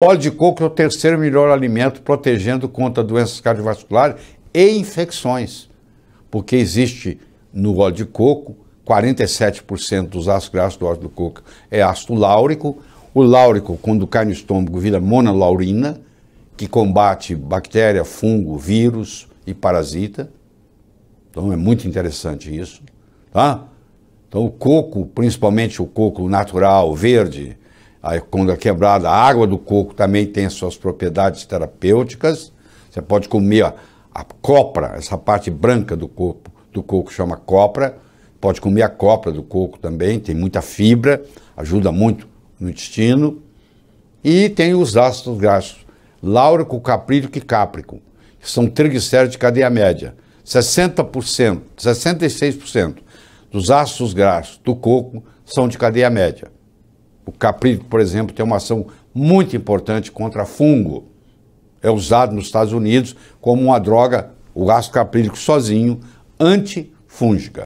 Óleo de coco é o terceiro melhor alimento protegendo contra doenças cardiovasculares e infecções, porque existe no óleo de coco 47% dos ácidos graxos do óleo de coco é ácido láurico. O láurico, quando cai no estômago, vira monolaurina, que combate bactéria, fungo, vírus e parasita. Então é muito interessante isso, tá? Então o coco, principalmente o coco natural, verde, a quando é quebrada, a água do coco também tem as suas propriedades terapêuticas. Você pode comer ó, a copra, essa parte branca do coco, do coco chama copra. Pode comer a copra do coco também, tem muita fibra, ajuda muito no intestino. E tem os ácidos graxos, láurico, caprílico e cáprico, que são triglicéridos de cadeia média. 60%, 66% dos ácidos graxos do coco são de cadeia média. O caprílico, por exemplo, tem uma ação muito importante contra fungo. É usado nos Estados Unidos como uma droga, o ácido caprílico sozinho, antifúngica.